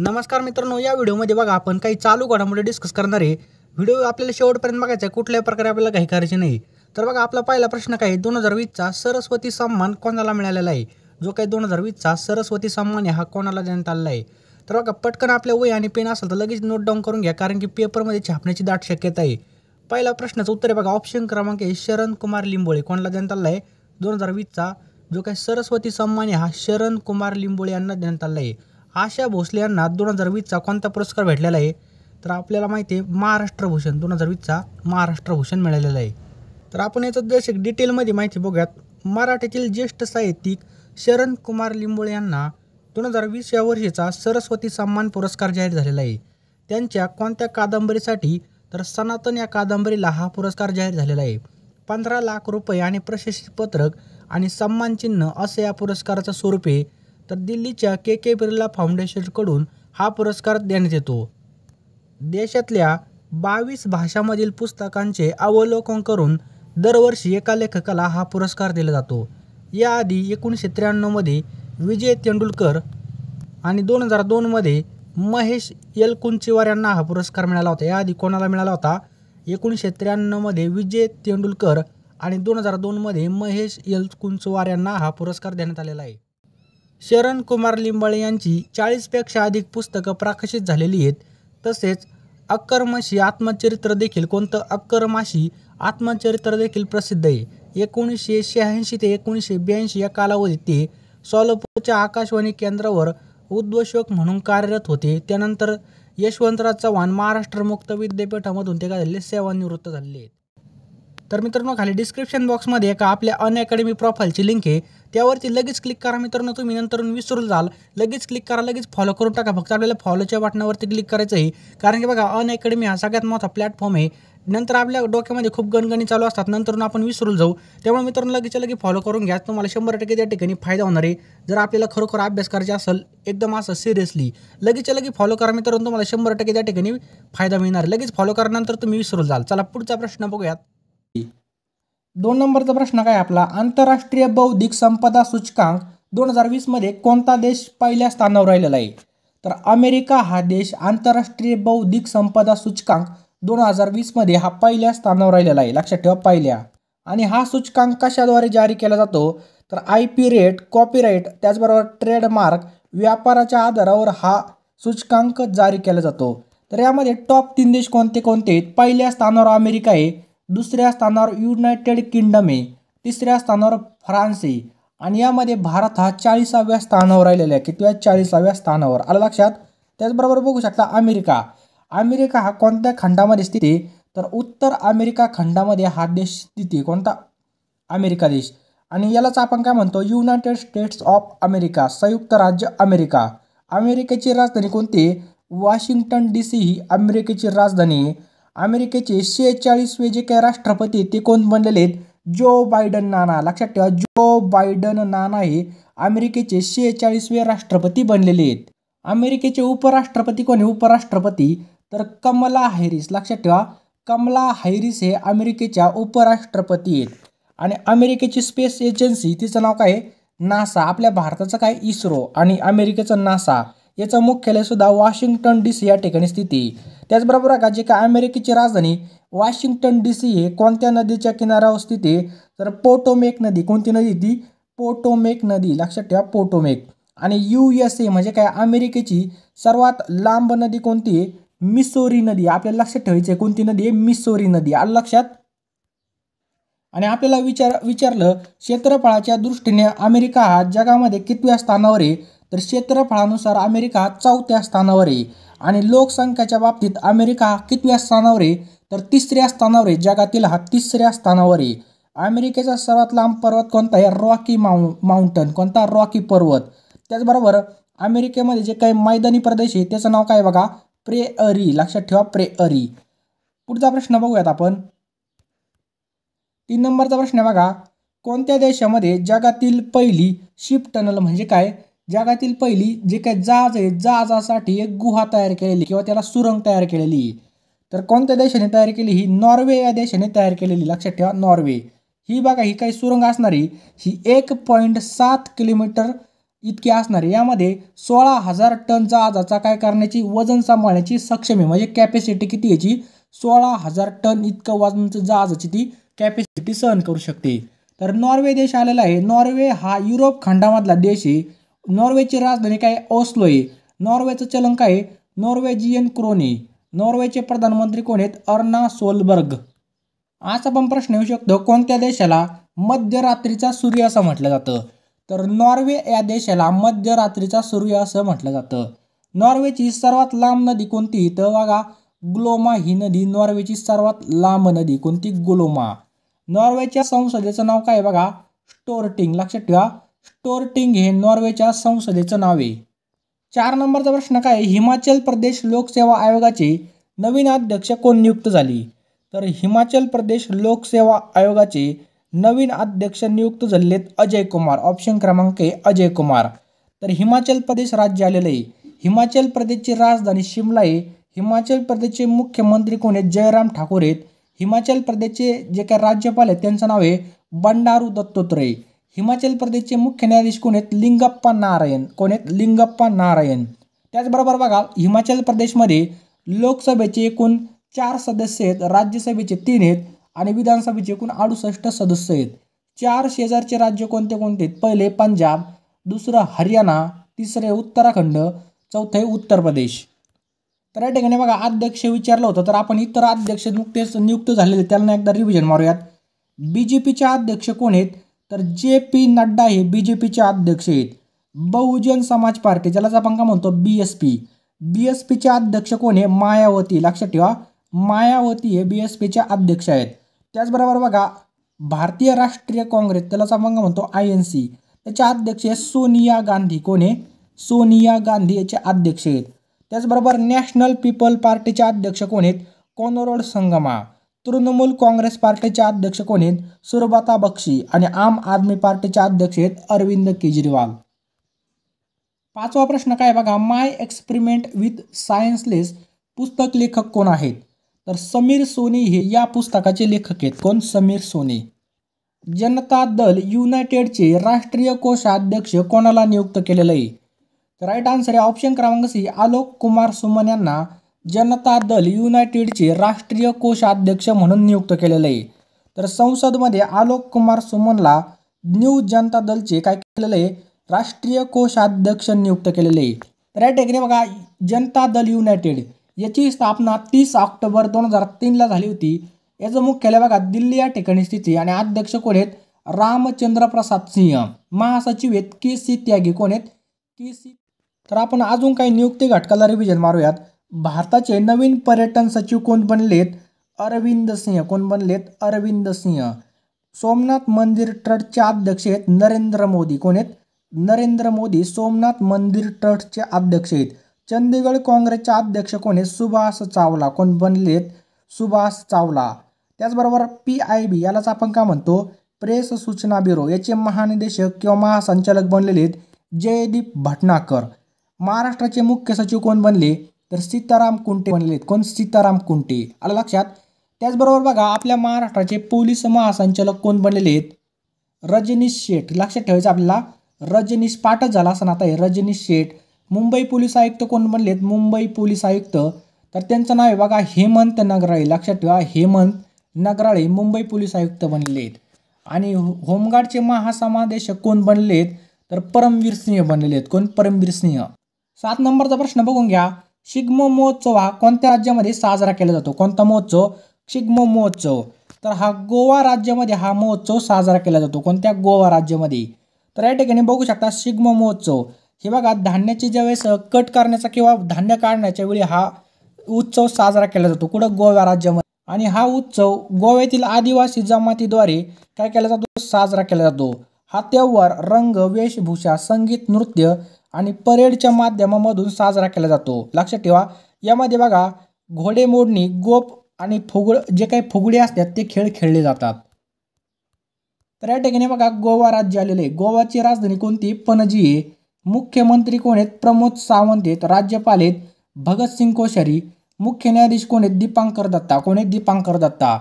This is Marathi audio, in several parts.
नमस्कार मित्रांनो या व्हिडिओमध्ये बघा आपण काही चालू घडामोडी डिस्कस करणार आहे व्हिडिओ आपल्याला शेवटपर्यंत बघायचा आहे कुठल्याही प्रकारे आपल्याला काही करायचे नाही तर बघा आपला पहिला प्रश्न काय दोन हजार वीसचा सरस्वती सन्मान कोणाला मिळालेला आहे जो काही दोन हजार वीसचा सरस्वती सन्मान हा कोणाला देण्यात आलेला आहे तर बघा पटकन आपल्या वय आणि पेन असेल तर लगेच नोट डाऊन करून घ्या कारण की पेपरमध्ये छापण्याची दाट शक्यता आहे पहिला प्रश्नाचं उत्तर आहे बघा ऑप्शन क्रमांक आहे शरण कुमार लिंबोळे कोणाला देण्यात आला आहे दोन हजार वीसचा जो काही सरस्वती सन्मान हा शरण कुमार लिंबोळे यांना देण्यात आला आहे आशा भोसले यांना दोन हजार वीसचा कोणता पुरस्कार भेटलेला आहे तर आपल्याला माहिती आहे महाराष्ट्रभूषण दोन हजार वीसचा महाराष्ट्रभूषण मिळालेला आहे तर आपण याचं जसे डिटेलमध्ये माहिती बघूयात मराठीतील ज्येष्ठ साहित्यिक शरण कुमार लिंबोळे यांना दोन हजार वीस या वर्षीचा सरस्वती सन्मान पुरस्कार जाहीर झालेला आहे त्यांच्या कोणत्या कादंबरीसाठी तर सनातन या कादंबरीला हा पुरस्कार जाहीर झालेला आहे पंधरा लाख रुपये आणि पत्रक आणि सन्मानचिन्ह असं या पुरस्काराचं स्वरूप आहे तर दिल्लीच्या के के बिर्ला फाउंडेशनकडून हा पुरस्कार देण्यात येतो देशातल्या बावीस भाषांमधील पुस्तकांचे अवलोकन करून दरवर्षी एका लेखकाला हा पुरस्कार दिला जातो याआधी एकोणीसशे त्र्याण्णवमध्ये विजय तेंडुलकर आणि दोन हजार दोनमध्ये महेश यलकुंचीवार यांना हा पुरस्कार मिळाला होता याआधी कोणाला मिळाला होता एकोणीसशे त्र्याण्णवमध्ये विजय तेंडुलकर आणि दोन हजार दोनमध्ये महेश यलकुंचवार यांना हा पुरस्कार देण्यात आलेला आहे शरण कुमार लिंबाळे यांची चाळीसपेक्षा अधिक पुस्तकं प्रकाशित झालेली आहेत तसेच अक्करमाशी आत्मचरित्र देखील कोणतं अक्करमाशी आत्मचरित्र देखील प्रसिद्ध आहे एकोणीसशे शहाऐंशी ते एकोणीसशे ब्याऐंशी या कालावधीत ते सोलापूरच्या आकाशवाणी केंद्रावर उद्घोषक म्हणून कार्यरत होते त्यानंतर यशवंतराव चव्हाण महाराष्ट्र मुक्त विद्यापीठामधून ते काय सेवानिवृत्त झाले आहेत तर मित्रांनो खाली डिस्क्रिप्शन बॉक्समध्ये एका आपल्या अनअकॅडमी अकॅडमी प्रोफाईलची लिंक आहे त्यावरती लगेच क्लिक करा मित्रांनो तुम्ही नंतर विसरून जाल लगेच क्लिक करा लगेच फॉलो करून टाका फक्त आपल्याला फॉलोच्या बटनावरती क्लिक करायचं आहे कारण की बघा अन हा सगळ्यात मोठा प्लॅटफॉर्म आहे नंतर आपल्या डोक्यामध्ये खूप गणगणी चालू असतात नंतर आपण विसरून जाऊ त्यामुळे मित्रांनो लगेच लगे फॉलो करून घ्या तुम्हाला शंभर टक्के त्या ठिकाणी फायदा होणार आहे जर आपल्याला खरोखर अभ्यास करायचा असेल एकदम असं सिरियसली लगेच लगे फॉलो करा मित्रांनो तुम्हाला शंभर टक्के त्या ठिकाणी फायदा मिळणार लगेच फॉलो करानंतर तुम्ही विसरून जाल चला पुढचा प्रश्न बघूयात दोन नंबरचा प्रश्न काय आपला आंतरराष्ट्रीय बौद्धिक संपदा सूचकांक दोन हजार वीसमध्ये कोणता देश पहिल्या स्थानावर राहिलेला आहे तर अमेरिका हा देश आंतरराष्ट्रीय बौद्धिक संपदा सूचकांक दोन हजार वीसमध्ये हा पहिल्या स्थानावर राहिलेला आहे लक्षात ठेवा पहिल्या आणि हा सूचकांक कशाद्वारे जारी केला जातो तर आय पी रेट कॉपीराईट त्याचबरोबर ट्रेडमार्क व्यापाराच्या आधारावर हा सूचकांक जारी केला जातो तर यामध्ये टॉप तीन देश कोणते कोणते आहेत पहिल्या स्थानावर अमेरिका आहे दुसऱ्या स्थानावर युनायटेड किंगडम आहे तिसऱ्या स्थानावर फ्रान्स आहे आणि यामध्ये भारत हा चाळीसाव्या स्थानावर राहिलेला आहे कितव्या चाळीसाव्या स्थानावर आलं लक्षात त्याचबरोबर बघू शकता अमेरिका अमेरिका हा कोणत्या खंडामध्ये स्थिती आहे तर उत्तर अमेरिका खंडामध्ये हा देश स्थिती आहे कोणता अमेरिका देश आणि यालाच आपण काय म्हणतो युनायटेड स्टेट्स ऑफ अमेरिका संयुक्त राज्य अमेरिका अमेरिकेची राजधानी कोणती वॉशिंग्टन डी सी ही अमेरिकेची राजधानी आहे अमेरिकेचे शेहेचाळीसवे जे काही राष्ट्रपती ते कोण बनलेले आहेत जो बायडन नाना लक्षात ठेवा जो बायडन नाना हे अमेरिकेचे शेहेचाळीसवे राष्ट्रपती बनलेले आहेत अमेरिकेचे उपराष्ट्रपती कोण आहे उपराष्ट्रपती तर कमला हॅरिस लक्षात ठेवा कमला हॅरिस हे अमेरिकेच्या उपराष्ट्रपती आहेत आणि अमेरिकेची स्पेस एजन्सी तिचं नाव काय नासा आपल्या भारताचं काय इस्रो आणि अमेरिकेचं नासा याचं मुख्यालय सुद्धा वॉशिंग्टन डी सी या ठिकाणी स्थिती त्याचबरोबर का जे का अमेरिकेची राजधानी वॉशिंग्टन डी सी हे कोणत्या नदीच्या किनाऱ्यावर स्थित आहे तर पोटोमेक नदी कोणती नदी ती पोटोमेक नदी लक्षात ठेवा पोटोमेक आणि यू एस ए म्हणजे काय अमेरिकेची सर्वात लांब नदी कोणती आहे मिसोरी नदी आपल्याला लक्षात ठेवायची आहे कोणती नदी आहे मिसोरी नदी आलं लक्षात आणि आपल्याला विचार विचारलं क्षेत्रफळाच्या दृष्टीने अमेरिका हा जगामध्ये कितव्या स्थानावर आहे तर क्षेत्रफळानुसार अमेरिका हा चौथ्या स्थानावर आहे आणि लोकसंख्याच्या बाबतीत अमेरिका हा कितव्या स्थानावर आहे तर तिसऱ्या स्थानावर आहे जगातील हा तिसऱ्या स्थानावर आहे अमेरिकेचा सर्वात लांब पर्वत कोणता आहे रॉकी माऊ माउंटन कोणता रॉकी पर्वत त्याचबरोबर अमेरिकेमध्ये जे काही मैदानी प्रदेश आहे त्याचं नाव काय बघा प्रेअरी लक्षात ठेवा प्रे अरी पुढचा प्रश्न बघूयात आपण तीन नंबरचा प्रश्न बघा कोणत्या देशामध्ये जगातील पहिली शिप टनल म्हणजे काय जगातील पहिली जे काही जहाज आहे जहाजासाठी एक गुहा तयार केलेली किंवा त्याला सुरंग तयार केलेली तर कोणत्या देशाने तयार केली ही नॉर्वे या देशाने तयार केलेली लक्षात ठेवा नॉर्वे ही बघा ही काही सुरंग असणारी ही एक पॉईंट सात किलोमीटर इतकी असणारी यामध्ये सोळा हजार टन जहाजाचा काय करण्याची वजन सांभाळण्याची सक्षम आहे म्हणजे कॅपॅसिटी किती याची सोळा हजार टन इतकं वजनचं जहाजाची ती कॅपॅसिटी सहन करू शकते तर नॉर्वे देश आलेला आहे नॉर्वे हा युरोप खंडामधला देश आहे नॉर्वेची राजधानी काय ओस्लो आहे नॉर्वेचं चलन काय नॉर्वेजियन क्रोने नॉर्वेचे प्रधानमंत्री कोण आहेत अर्ना सोलबर्ग असा पण प्रश्न येऊ शकतो कोणत्या देशाला मध्यरात्रीचा सूर्य असं म्हटलं जातं तर नॉर्वे या देशाला मध्यरात्रीचा सूर्य असं म्हटलं जातं नॉर्वेची सर्वात लांब नदी कोणती तर बघा ग्लोमा ही नदी नॉर्वेची सर्वात लांब नदी कोणती ग्लोमा नॉर्वेच्या संसदेचं नाव काय बघा स्टोरटिंग लक्षात ठेवा टोरटिंग हे नॉर्वेच्या संसदेचं नाव आहे चार नंबरचा प्रश्न काय हिमाचल प्रदेश लोकसेवा आयोगाचे नवीन अध्यक्ष कोण नियुक्त झाली तर हिमाचल प्रदेश लोकसेवा आयोगाचे नवीन अध्यक्ष नियुक्त झालेले अजय कुमार ऑप्शन क्रमांक आहे अजय कुमार तर हिमाचल प्रदेश राज्य आलेलं आहे हिमाचल प्रदेशची राजधानी शिमला आहे हिमाचल प्रदेशचे मुख्यमंत्री कोण आहेत जयराम ठाकूर आहेत हिमाचल प्रदेशचे जे काही राज्यपाल आहेत त्यांचं नाव आहे बंडारू दत्तोत्रय हिमाचल प्रदेशचे मुख्य न्यायाधीश कोण आहेत लिंगप्पा नारायण कोण आहेत लिंगप्पा नारायण त्याचबरोबर बघा हिमाचल प्रदेशमध्ये लोकसभेचे एकूण चार सदस्य आहेत राज्यसभेचे तीन आहेत आणि विधानसभेचे एकूण अडुसष्ट सदस्य आहेत चार शेजारचे राज्य कोणते कोणते आहेत पहिले पंजाब दुसरं हरियाणा तिसरे उत्तराखंड चौथे उत्तर प्रदेश तर या ठिकाणी बघा अध्यक्ष विचारलं होतं तर आपण इतर अध्यक्ष नुकतेच नियुक्त झालेले त्यांना एकदा रिव्हिजन मारूयात बी जे पीचे अध्यक्ष कोण आहेत तर जे पी नड्डा हे बी जे पीचे अध्यक्ष आहेत बहुजन समाज पार्टी ज्यालाच आपण का म्हणतो B S P B S पीचे अध्यक्ष कोण हे मायावती लक्षात ठेवा मायावती हे बी एस पीचे अध्यक्ष आहेत त्याचबरोबर बघा भारतीय राष्ट्रीय काँग्रेस त्यालाच आपण म्हणतो आय एन सी त्याचे अध्यक्ष आहेत सोनिया गांधी कोण आहे सोनिया गांधी याचे अध्यक्ष आहेत त्याचबरोबर नॅशनल पीपल पार्टीचे अध्यक्ष कोण आहेत कोनोरोड संगमा तृणमूल काँग्रेस पार्टीचे अध्यक्ष कोण आहेत सुरबाता बक्षी आणि आम आदमी पार्टीचे अध्यक्ष आहेत अरविंद केजरीवाल पाचवा प्रश्न काय बघा माय एक्सपेरिमेंट विथ सायन्सलेस पुस्तक लेखक कोण आहेत तर समीर सोनी हे या पुस्तकाचे लेखक आहेत कोण समीर सोनी जनता दल युनायटेडचे राष्ट्रीय कोषाध्यक्ष कोणाला नियुक्त केलेलं आहे राईट आन्सर आहे ऑप्शन क्रमांक सी आलोक कुमार सुमन यांना जनता दल युनायटेडचे राष्ट्रीय कोषाध्यक्ष म्हणून नियुक्त केलेलं आहे तर संसदमध्ये आलोक कुमार सुमनला न्यू जनता दलचे काय केलेलं आहे राष्ट्रीय कोषाध्यक्ष नियुक्त केलेले आहे तर या ठिकाणी बघा जनता दल युनायटेड याची स्थापना तीस ऑक्टोबर दोन हजार तीनला झाली होती याचं मुख्यालय बघा दिल्ली या ठिकाणी स्थिती आहे आणि अध्यक्ष कोण आहेत रामचंद्र प्रसाद सिंह महासचिव आहेत के सी त्यागी कोण आहेत के सी तर आपण अजून काही नियुक्ती घटकाला रिव्हिजन मारूयात भारताचे नवीन पर्यटन सचिव कोण बनलेत अरविंद सिंह कोण बनलेत अरविंद सिंह सोमनाथ मंदिर ट्रस्टचे अध्यक्ष आहेत नरेंद्र मोदी कोण आहेत नरेंद्र मोदी सोमनाथ मंदिर ट्रस्टचे अध्यक्ष आहेत चंदीगड काँग्रेसचे अध्यक्ष कोण आहेत सुभाष चावला कोण बनलेत सुभाष चावला त्याचबरोबर पी आय बी यालाच आपण का म्हणतो प्रेस सूचना ब्युरो याचे महानिदेशक किंवा महासंचालक बनलेले आहेत जयदीप भटनाकर महाराष्ट्राचे मुख्य सचिव कोण बनले तर सीताराम कुंटे बनलेले कोण सीताराम कुंटे आलं लक्षात त्याचबरोबर बघा आपल्या महाराष्ट्राचे पोलीस महासंचालक कोण बनलेले आहेत रजनीश शेठ लक्षात ठेवायचं आपल्याला रजनीश पाठच झाला असं आता आहे रजनीश शेठ मुंबई पोलीस आयुक्त कोण बनलेत मुंबई पोलीस आयुक्त तर त्यांचं नाव आहे बघा हेमंत नगराळे लक्षात ठेवा हेमंत नगराळे मुंबई पोलीस आयुक्त बनलेत आहेत आणि होमगार्डचे महासमादेशक कोण बनलेत तर परमवीर सिंह बनलेले कोण परमवीर सिंह सात नंबरचा प्रश्न बघून घ्या शिगमो महोत्सव हा कोणत्या राज्यामध्ये साजरा केला जातो कोणता महोत्सव शिग्मो महोत्सव तर हा गोवा राज्यामध्ये हा महोत्सव साजरा केला जातो कोणत्या गोवा राज्यामध्ये तर या ठिकाणी बघू शकता शिगमो महोत्सव हे बघा धान्याची वेळेस कट करण्याचा किंवा धान्य काढण्याच्या वेळी हा उत्सव साजरा केला जातो कुठं गोव्या राज्यामध्ये आणि हा उत्सव गोव्यातील आदिवासी जमातीद्वारे काय केला जातो साजरा केला जातो हा त्यौहार रंग वेशभूषा संगीत नृत्य आणि परेडच्या माध्यमामधून साजरा केला जातो लक्षात ठेवा यामध्ये बघा घोडेमोडणी गोप आणि फुगळ जे काही फुगडे असतात ते खेळ खेळले जातात तर या ठिकाणी बघा गोवा राज्य आलेले गोवाची राजधानी कोणती पणजी आहे मुख्यमंत्री कोण आहेत प्रमोद सावंत आहेत राज्यपाल आहेत भगतसिंग कोश्यारी मुख्य न्यायाधीश कोण आहेत दीपांकर दत्ता कोण आहेत दीपांकर दत्ता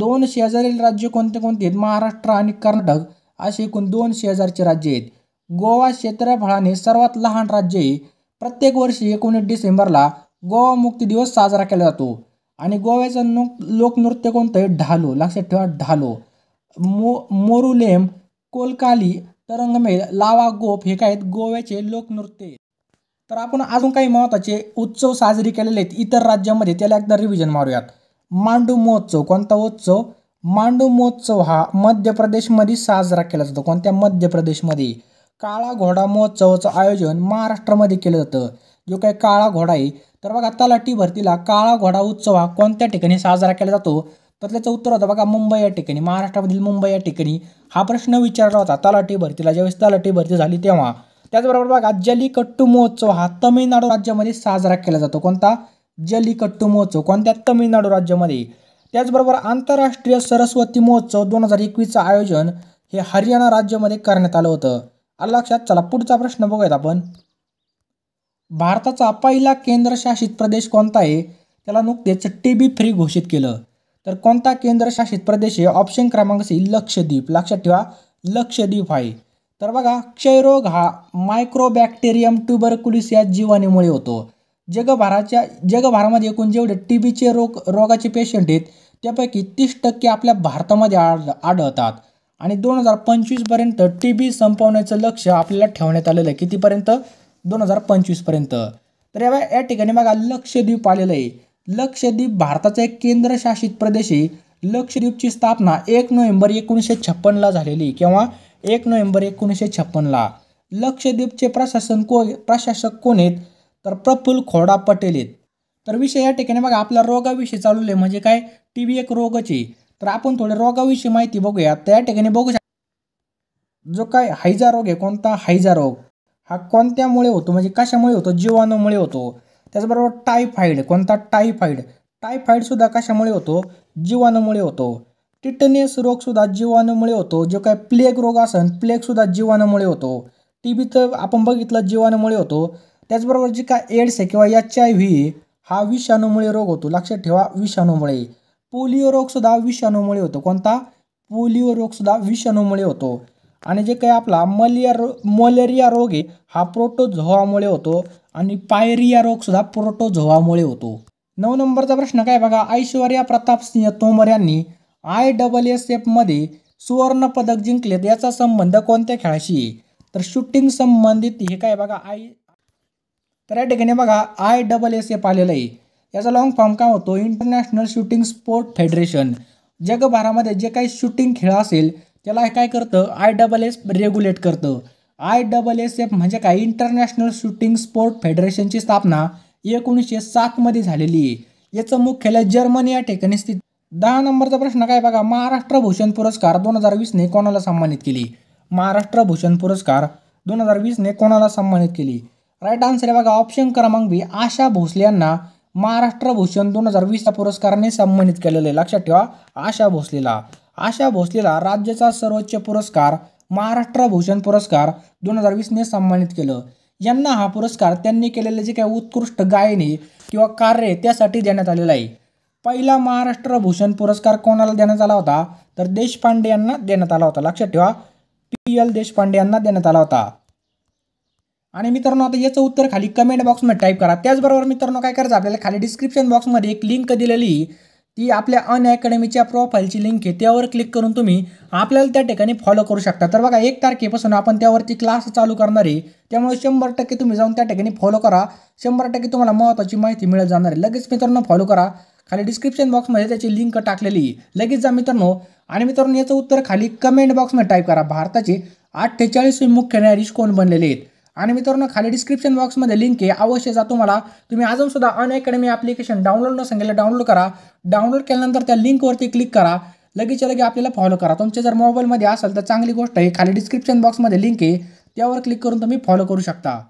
दोन शेजारील राज्य कोणते कोणते आहेत महाराष्ट्र आणि कर्नाटक असे एकूण दोन शेजारचे राज्य आहेत गोवा क्षेत्रफळाने सर्वात लहान राज्य आहे प्रत्येक वर्षी एकोणीस डिसेंबरला गोवा मुक्ती दिवस साजरा केला जातो आणि गोव्याचं नु लोकनृत्य कोणतं आहे ढालो लक्षात ठेवा ढालो मो मोरुलेम कोलकाली तरंगमेल लावा गोप हे काय आहेत गोव्याचे लोकनृत्य तर आपण अजून काही महत्त्वाचे उत्सव साजरे केलेले आहेत इतर राज्यामध्ये त्याला एकदा रिव्हिजन मारूयात मांडू महोत्सव कोणता उत्सव मांडू महोत्सव हा मध्य प्रदेशमध्ये साजरा केला जातो कोणत्या मध्य प्रदेशमध्ये काळा घोडा महोत्सवाचं आयोजन महाराष्ट्रामध्ये केलं जातं जो काही काळा घोडा आहे तर बघा तलाठी भरतीला काळा घोडा उत्सव हा कोणत्या ठिकाणी साजरा केला जातो तर त्याचं उत्तर होतं बघा मुंबई या ठिकाणी महाराष्ट्रामधील मुंबई या ठिकाणी हा प्रश्न विचारला होता तलाठी भरतीला ज्यावेळेस तलाठी भरती झाली तेव्हा त्याचबरोबर बघा जलीकट्टू महोत्सव हा तमिळनाडू राज्यामध्ये साजरा केला जातो कोणता जलीकट्टू महोत्सव कोणत्या तमिळनाडू राज्यामध्ये त्याचबरोबर आंतरराष्ट्रीय सरस्वती महोत्सव दोन हजार एकवीसचं आयोजन हे हरियाणा राज्यामध्ये करण्यात आलं होतं आला लक्षात चला पुढचा प्रश्न बघूयात आपण भारताचा पहिला केंद्रशासित प्रदेश कोणता आहे त्याला नुकतेच टीबी फ्री घोषित केलं तर कोणता केंद्रशासित प्रदेश आहे ऑप्शन क्रमांक सी लक्षद्वीप लक्षात ठेवा लक्षद्वीप आहे तर बघा क्षयरोग हा मायक्रोबॅक्टेरियम ट्युबरकुलिस या जीवाणूमुळे होतो जगभराच्या जगभरामध्ये एकूण जेवढे टी बीचे रोग रोगाचे पेशंट आहेत त्यापैकी तीस टक्के आपल्या भारतामध्ये आढ आढळतात आणि दोन हजार पंचवीसपर्यंत टी बी संपवण्याचं लक्ष आपल्याला ठेवण्यात आलेलं आहे कितीपर्यंत दोन हजार पंचवीसपर्यंत तर या या ठिकाणी बघा लक्षद्वीप आलेलं आहे लक्षद्वीप भारताचा एक केंद्रशासित प्रदेश आहे लक्षद्वीपची स्थापना एक नोव्हेंबर एकोणीसशे छप्पनला झालेली किंवा एक नोव्हेंबर एकोणीसशे छप्पनला लक्षद्वीपचे प्रशासन को प्रशासक कोण आहेत तर प्रफुल्ल खोडा पटेल आहेत तर विषय या ठिकाणी बघा आपला रोगाविषयी चालू आहे म्हणजे काय टी बी एक रोगच आहे तर आपण थोड्या रोगाविषयी माहिती बघूया त्या ठिकाणी बघू शकता जो काय हैजा रोग आहे कोणता हैजा रोग हा कोणत्यामुळे होतो म्हणजे कशामुळे होतो जीवाणूमुळे होतो त्याचबरोबर टायफाईड कोणता टायफाईड सुद्धा कशामुळे होतो जीवाणूमुळे होतो रोग रोगसुद्धा जीवाणूमुळे होतो जो काय प्लेग रोग असेल प्लेगसुद्धा जीवाणूमुळे होतो टी तर आपण बघितलं जीवाणूमुळे होतो त्याचबरोबर जी काय एड्स आहे किंवा एच आय व्ही हा विषाणूमुळे रोग होतो लक्षात ठेवा विषाणूमुळे पोलिओ सुद्धा विषाणूमुळे होतो कोणता पोलिओ सुद्धा विषाणूमुळे होतो आणि जे काही आपला मलेरिया रो मलेरिया रोग आहे हा प्रोटोझोआमुळे होतो आणि पायरिया रोगसुद्धा प्रोटोझोआमुळे होतो नऊ नंबरचा प्रश्न काय बघा ऐश्वर्या प्रताप सिंह तोमर यांनी आय डबल एस एफमध्ये सुवर्णपदक जिंकलेत याचा संबंध कोणत्या खेळाशी आहे तर शूटिंग संबंधित हे काय बघा आय तर या ठिकाणी बघा आय डबल एस एफ आलेलं आहे याचा लॉंग फॉर्म काय होतो इंटरनॅशनल शूटिंग स्पोर्ट फेडरेशन जगभरामध्ये जे काही शूटिंग खेळ असेल त्याला काय करतं आय डबल एस रेग्युलेट करतं आय डबल एस एफ म्हणजे काय इंटरनॅशनल शूटिंग स्पोर्ट फेडरेशनची स्थापना एकोणीसशे सातमध्ये झालेली आहे याचं मुख्यालय जर्मनी या ठिकाणी स्थित दहा नंबरचा प्रश्न काय बघा महाराष्ट्र भूषण पुरस्कार दोन हजार वीसने कोणाला सन्मानित केली महाराष्ट्र भूषण पुरस्कार दोन हजार वीसने कोणाला सन्मानित केली राईट आन्सर आहे बघा ऑप्शन क्रमांक बी आशा भोसले यांना महाराष्ट्र भूषण दोन हजार वीस या पुरस्काराने सन्मानित केलेले लक्षात ठेवा आशा भोसलेला आशा भोसलेला राज्याचा सर्वोच्च पुरस्कार महाराष्ट्र भूषण पुरस्कार दोन हजार वीसने सन्मानित केलं यांना हा पुरस्कार त्यांनी केलेले जे काही उत्कृष्ट गायने किंवा कार्य त्यासाठी देण्यात आलेलं आहे पहिला महाराष्ट्र भूषण पुरस्कार कोणाला देण्यात आला होता तर देशपांडे यांना देण्यात आला होता लक्षात ठेवा पी एल देशपांडे यांना देण्यात आला होता आणि मित्रांनो आता याचं उत्तर खाली कमेंट बॉक्समध्ये टाईप करा त्याचबरोबर मित्रांनो काय करायचं आपल्याला खाली डिस्क्रिप्शन बॉक्समध्ये एक लिंक दिलेली ती आपल्या अन अकॅडमीच्या प्रोफाईलची लिंक आहे त्यावर क्लिक करून तुम्ही आपल्याला त्या ठिकाणी फॉलो करू शकता तर बघा एक तारखेपासून आपण त्यावरती क्लास चालू करणार आहे त्यामुळे शंभर टक्के तुम्ही जाऊन त्या ठिकाणी फॉलो करा शंभर टक्के तुम्हाला महत्त्वाची माहिती मिळत जाणार आहे लगेच मित्रांनो फॉलो करा खाली डिस्क्रिप्शन बॉक्समध्ये त्याची लिंक टाकलेली लगेच जा मित्रांनो आणि मित्रांनो याचं उत्तर खाली कमेंट बॉक्समध्ये टाईप करा भारताचे अठ्ठेचाळीसवे मुख्य न्यायाधीश कोण बनलेले आहेत आणि मित्रांनो खाली डिस्क्रिप्शन बॉक्समध्ये लिंक आहे अवश्य जा तुम्हाला तुम्ही अजूनसुद्धा अन अकॅडमी ॲप्लिकेशन डाउनलोड न सांगितलं डाउनलोड करा डाउनलोड केल्यानंतर त्या लिंकवरती क्लिक करा लगेचच्या लगे आपल्याला फॉलो करा तुमच्या जर मोबाईलमध्ये असेल तर चांगली गोष्ट आहे खाली डिस्क्रिप्शन बॉक्समध्ये लिंक आहे त्यावर क्लिक करून तुम्ही फॉलो करू शकता